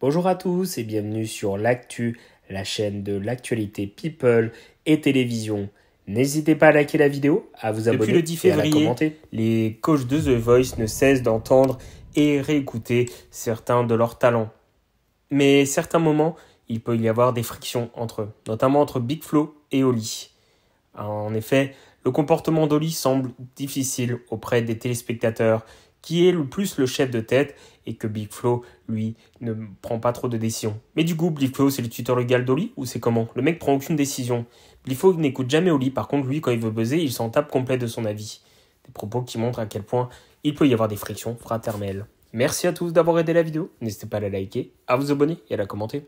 Bonjour à tous et bienvenue sur l'actu, la chaîne de l'actualité People et télévision. N'hésitez pas à liker la vidéo, à vous abonner Depuis le 10 février, Les coachs de The Voice ne cessent d'entendre et réécouter certains de leurs talents. Mais certains moments, il peut y avoir des frictions entre eux, notamment entre Big Flo et Oli. En effet, le comportement d'Oli semble difficile auprès des téléspectateurs qui est le plus le chef de tête et que Big Flo, lui, ne prend pas trop de décisions. Mais du coup, Big Flo, c'est le tuteur légal d'Oli ou c'est comment Le mec prend aucune décision. Big Flo n'écoute jamais Oli, par contre, lui, quand il veut buzzer, il s'en tape complet de son avis. Des propos qui montrent à quel point il peut y avoir des frictions fraternelles. Merci à tous d'avoir aidé la vidéo, n'hésitez pas à la liker, à vous abonner et à la commenter.